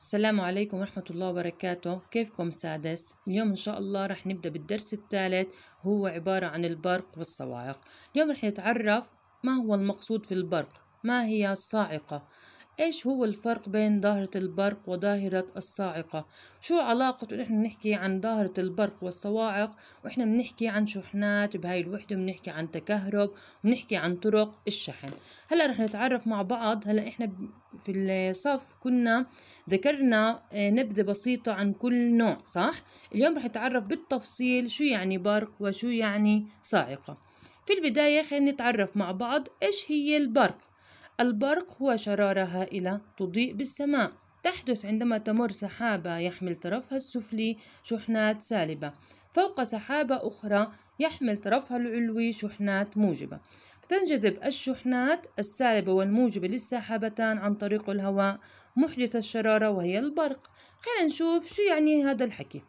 السلام عليكم ورحمة الله وبركاته كيفكم سادس اليوم إن شاء الله رح نبدأ بالدرس الثالث هو عبارة عن البرق والصواعق اليوم رح نتعرف ما هو المقصود في البرق ما هي الصاعقة إيش هو الفرق بين ظاهرة البرق وظاهرة الصاعقة شو علاقة نحن نحكي عن ظاهرة البرق والصواعق وإحنا بنحكي عن شحنات بهاي الوحدة بنحكي عن تكهرب بنحكي عن طرق الشحن هلا رح نتعرف مع بعض هلا إحنا في الصف كنا ذكرنا آه، نبذة بسيطة عن كل نوع صح اليوم رح نتعرف بالتفصيل شو يعني برق وشو يعني صاعقة في البداية خلينا نتعرف مع بعض إيش هي البرق البرق هو شرارة هائلة تضيء بالسماء تحدث عندما تمر سحابة يحمل طرفها السفلي شحنات سالبة فوق سحابة أخرى يحمل طرفها العلوي شحنات موجبة تنجذب الشحنات السالبة والموجبة للسحابتان عن طريق الهواء محدث الشرارة وهي البرق خلينا نشوف شو يعني هذا الحكي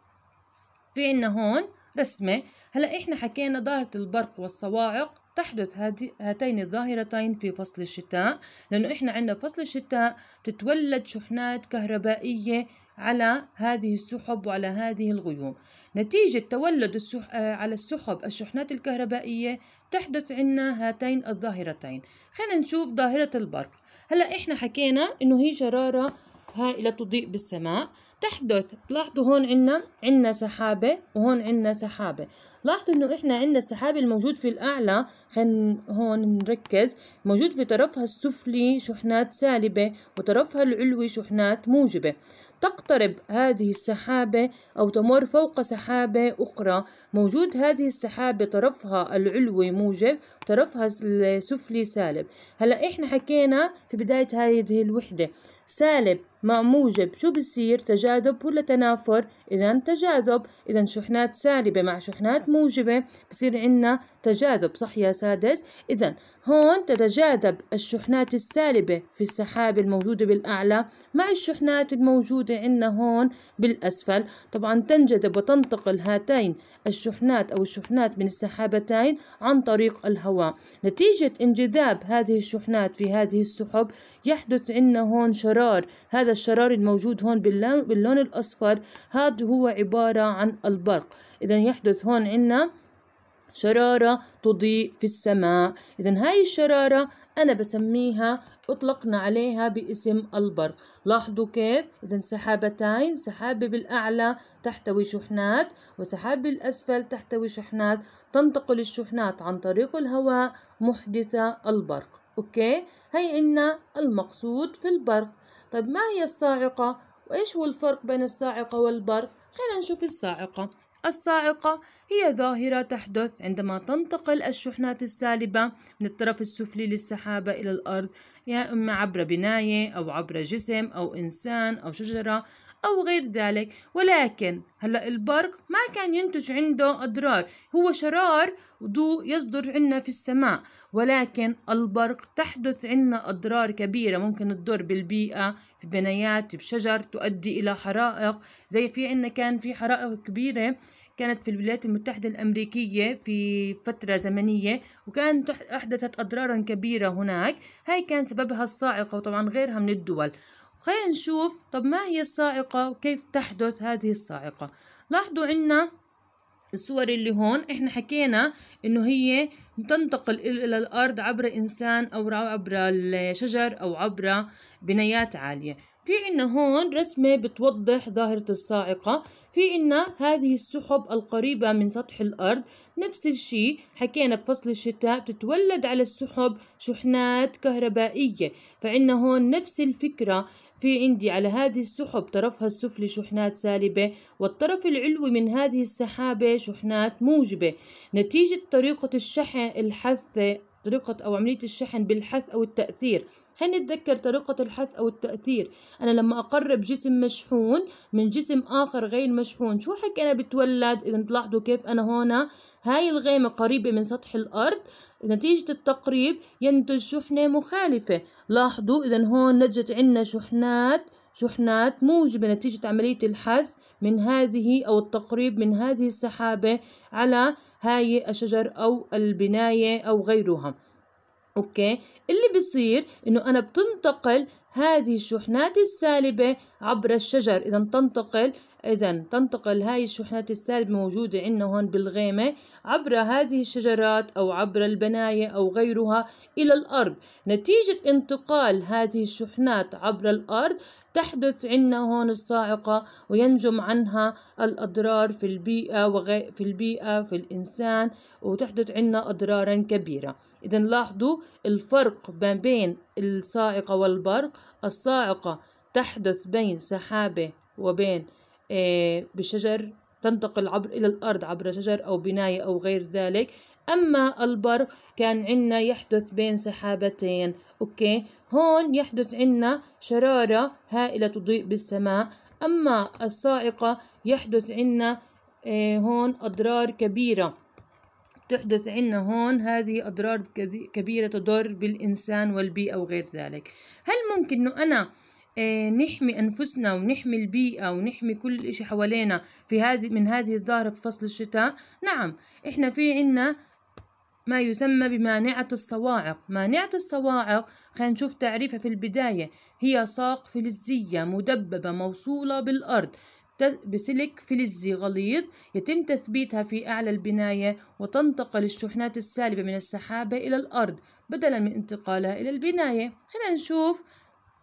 في عنا هون رسمة هلا احنا حكينا ظاهرة البرق والصواعق تحدث هاتين الظاهرتين في فصل الشتاء لأنه إحنا عندنا فصل الشتاء تتولد شحنات كهربائية على هذه السحب وعلى هذه الغيوم نتيجة تولد السح... آه، على السحب الشحنات الكهربائية تحدث عنا هاتين الظاهرتين خلينا نشوف ظاهرة البرق هلأ إحنا حكينا إنه هي شرارة هائلة تضيء بالسماء تحدث لاحظوا هون عنا عنا سحابة وهون عنا سحابة لاحظوا انه احنا عنا السحابة الموجود في الاعلى خلينا هون نركز موجود بطرفها السفلي شحنات سالبة وطرفها العلوي شحنات موجبة تقترب هذه السحابة أو تمر فوق سحابة أخرى موجود هذه السحابة طرفها العلوي موجب طرفها السفلي سالب هلا إحنا حكينا في بداية هذه الوحدة سالب مع موجب شو بصير تجاذب ولا تنافر إذا تجاذب إذا شحنات سالبة مع شحنات موجبة بصير عنا تجاذب صح يا سادس إذا هون تتجاذب الشحنات السالبة في السحابة الموجودة بالأعلى مع الشحنات الموجودة عنا هون بالأسفل طبعا تنجذب وتنتقل هاتين الشحنات أو الشحنات من السحابتين عن طريق الهواء نتيجة انجذاب هذه الشحنات في هذه السحب يحدث عنا هون شرار هذا هذا الشرار الموجود هون باللون الأصفر هذا هو عبارة عن البرق إذا يحدث هون عنا شرارة تضيء في السماء إذا هاي الشرارة أنا بسميها أطلقنا عليها باسم البرق لاحظوا كيف إذا سحابتين سحابة بالأعلى تحتوي شحنات وسحابة بالأسفل تحتوي شحنات تنتقل الشحنات عن طريق الهواء محدثة البرق أوكي هي عنا المقصود في البرق طيب ما هي الصاعقة وإيش هو الفرق بين الصاعقة والبرق خلينا نشوف الصاعقة الصاعقة هي ظاهرة تحدث عندما تنتقل الشحنات السالبة من الطرف السفلي للسحابة إلى الأرض يا إما عبر بناية أو عبر جسم أو إنسان أو شجرة أو غير ذلك ولكن هلا البرق ما كان ينتج عنده أضرار هو شرار وضوء يصدر عنا في السماء ولكن البرق تحدث عنا أضرار كبيرة ممكن تضر بالبيئة في بنايات بشجر تؤدي إلى حرائق زي في عنا كان في حرائق كبيرة كانت في الولايات المتحدة الأمريكية في فترة زمنية وكانت أحدثت أضرارا كبيرة هناك هاي كان سببها الصاعقة وطبعا غيرها من الدول خلينا نشوف طب ما هي الصاعقة وكيف تحدث هذه الصاعقة لاحظوا عنا الصور اللي هون احنا حكينا انه هي تنتقل الى الارض عبر انسان او عبر الشجر او عبر بنايات عالية في عنا هون رسمة بتوضح ظاهرة الصاعقة في عنا هذه السحب القريبة من سطح الأرض نفس الشيء حكينا بفصل الشتاء بتتولد على السحب شحنات كهربائية فعنا هون نفس الفكرة في عندي على هذه السحب طرفها السفلي شحنات سالبة والطرف العلوي من هذه السحابة شحنات موجبة نتيجة طريقة الشحن الحثة طريقة أو عملية الشحن بالحث أو التأثير خلينا نتذكر طريقة الحث أو التأثير أنا لما أقرب جسم مشحون من جسم آخر غير مشحون شو حكي أنا بتولد إذا تلاحظوا كيف أنا هون هاي الغيمة قريبة من سطح الأرض نتيجة التقريب ينتج شحنة مخالفة لاحظوا إذا هون نجت عنا شحنات شحنات موجبة نتيجة عملية الحث من هذه أو التقريب من هذه السحابة على هاي الشجر أو البناية أو غيرها اوكي اللي بصير انه انا بتنتقل هذه الشحنات السالبة عبر الشجر إذا تنتقل إذا تنتقل هاي الشحنات السالبة موجودة عندنا هون بالغيمة عبر هذه الشجرات أو عبر البناية أو غيرها إلى الأرض نتيجة انتقال هذه الشحنات عبر الأرض تحدث عندنا هون الصاعقة وينجم عنها الأضرار في البيئة وغي... في البيئة في الإنسان وتحدث عندنا أضرارا كبيرة إذا لاحظوا الفرق ما بين الصاعقة والبرق الصاعقة تحدث بين سحابة وبين آه، بشجر تنتقل عبر إلى الأرض عبر شجر أو بناية أو غير ذلك أما البرق كان عنا يحدث بين سحابتين أوكي هون يحدث عنا شرارة هائلة تضيء بالسماء أما الصاعقة يحدث عنا آه، هون أضرار كبيرة تحدث عنا هون هذه أضرار كبيرة تضر بالإنسان والبيئة وغير ذلك هل ممكن أنه أنا آه، نحمي أنفسنا ونحمي البيئة ونحمي كل إشي حوالينا في هذه من هذه الظاهرة في فصل الشتاء نعم إحنا في عنا ما يسمى بمانعة الصواعق مانعة الصواعق خلينا نشوف تعريفها في البداية هي ساق فلزية مدببة موصولة بالأرض بسلك فلزي غليظ يتم تثبيتها في أعلى البناية وتنتقل الشحنات السالبة من السحابة إلى الأرض بدلا من انتقالها إلى البناية خلينا نشوف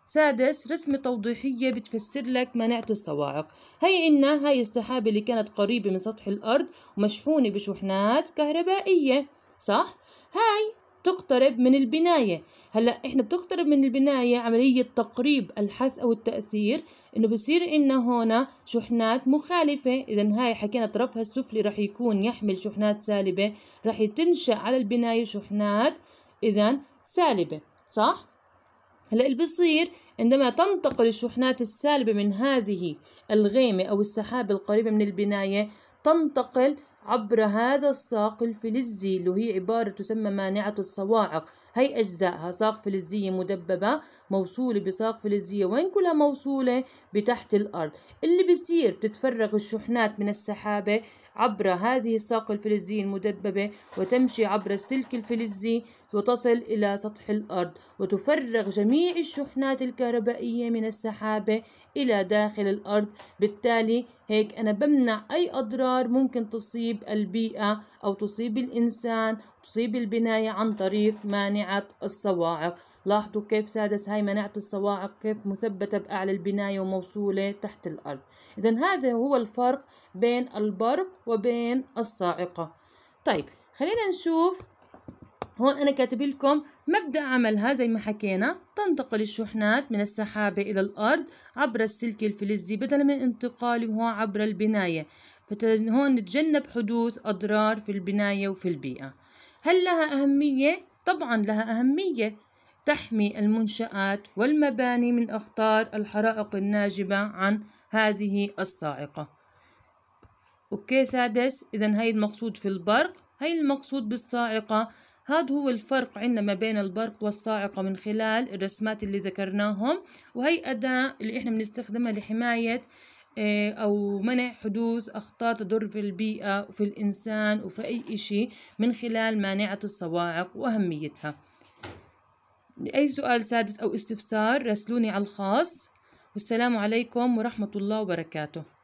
سادس رسمة توضيحية بتفسر لك مناعة الصواعق هي عنا هاي السحابة اللي كانت قريبة من سطح الأرض ومشحونة بشحنات كهربائية صح؟ هاي بتقترب من البناية هلا احنا بتقترب من البناية عملية تقريب الحث او التأثير انه بصير عنا هنا شحنات مخالفة اذا هاي حكينا طرفها السفلي رح يكون يحمل شحنات سالبة رح تنشأ على البناية شحنات اذا سالبة صح؟ هلا اللي بصير عندما تنتقل الشحنات السالبة من هذه الغيمة أو السحابة القريبة من البناية تنتقل عبر هذا الساق الفلزي اللي هي عبارة تسمى مانعة الصواعق هي أجزائها ساق فلزية مدببة موصولة بساق فلزية وين كلها موصولة بتحت الأرض اللي بصير بتتفرغ الشحنات من السحابة عبر هذه الساق الفلزية المدببة وتمشي عبر السلك الفلزي وتصل إلى سطح الأرض وتفرغ جميع الشحنات الكهربائية من السحابة إلى داخل الأرض بالتالي هيك أنا بمنع أي أضرار ممكن تصيب البيئة أو تصيب الإنسان تصيب البناية عن طريق مانعة الصواعق لاحظوا كيف سادس هاي مناعة الصواعق كيف مثبتة بأعلى البناية وموصولة تحت الأرض إذا هذا هو الفرق بين البرق وبين الصاعقة طيب خلينا نشوف هون أنا كاتب لكم مبدأ عملها زي ما حكينا تنتقل الشحنات من السحابة إلى الأرض عبر السلك الفلزي بدلا من انتقالها عبر البناية فهون نتجنب حدوث أضرار في البناية وفي البيئة هل لها أهمية؟ طبعا لها أهمية تحمي المنشآت والمباني من أخطار الحرائق الناجمة عن هذه الصاعقة أوكي سادس إذا هاي المقصود في البرق هاي المقصود بالصاعقة هذا هو الفرق عندنا ما بين البرق والصاعقة من خلال الرسمات اللي ذكرناهم وهي أداة اللي إحنا بنستخدمها لحماية آه، أو منع حدوث أخطار تضر في البيئة وفي الإنسان وفي أي إشي من خلال مانعة الصواعق وأهميتها لأي سؤال سادس أو استفسار راسلوني على الخاص والسلام عليكم ورحمة الله وبركاته